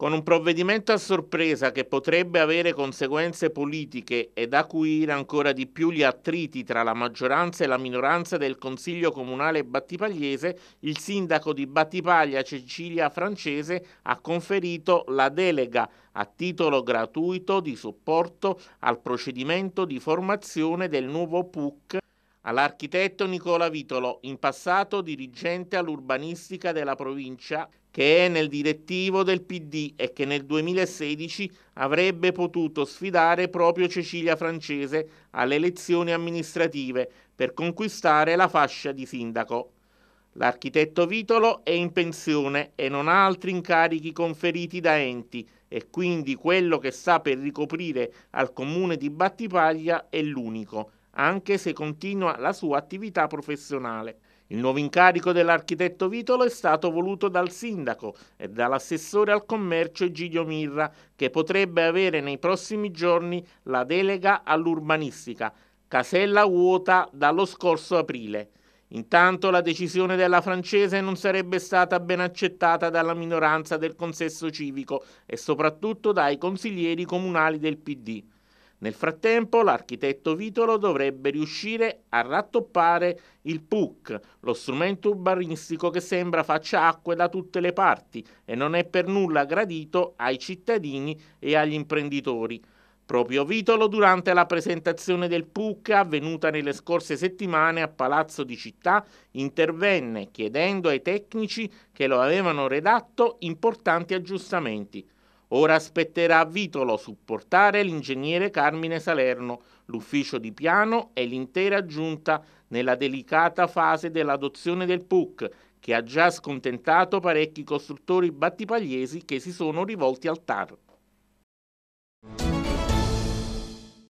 Con un provvedimento a sorpresa che potrebbe avere conseguenze politiche ed acuire ancora di più gli attriti tra la maggioranza e la minoranza del Consiglio Comunale Battipagliese, il sindaco di Battipaglia Cecilia Francese ha conferito la delega a titolo gratuito di supporto al procedimento di formazione del nuovo PUC all'architetto Nicola Vitolo, in passato dirigente all'urbanistica della provincia che è nel direttivo del PD e che nel 2016 avrebbe potuto sfidare proprio Cecilia Francese alle elezioni amministrative per conquistare la fascia di sindaco. L'architetto Vitolo è in pensione e non ha altri incarichi conferiti da enti e quindi quello che sta per ricoprire al comune di Battipaglia è l'unico anche se continua la sua attività professionale. Il nuovo incarico dell'architetto Vitolo è stato voluto dal sindaco e dall'assessore al commercio Egidio Mirra, che potrebbe avere nei prossimi giorni la delega all'urbanistica, casella vuota dallo scorso aprile. Intanto la decisione della francese non sarebbe stata ben accettata dalla minoranza del consesso civico e soprattutto dai consiglieri comunali del PD. Nel frattempo l'architetto Vitolo dovrebbe riuscire a rattoppare il PUC, lo strumento urbanistico che sembra faccia acque da tutte le parti e non è per nulla gradito ai cittadini e agli imprenditori. Proprio Vitolo durante la presentazione del PUC avvenuta nelle scorse settimane a Palazzo di Città intervenne chiedendo ai tecnici che lo avevano redatto importanti aggiustamenti. Ora spetterà a Vitolo supportare l'ingegnere Carmine Salerno, l'ufficio di piano e l'intera giunta nella delicata fase dell'adozione del PUC, che ha già scontentato parecchi costruttori battipagliesi che si sono rivolti al TAR.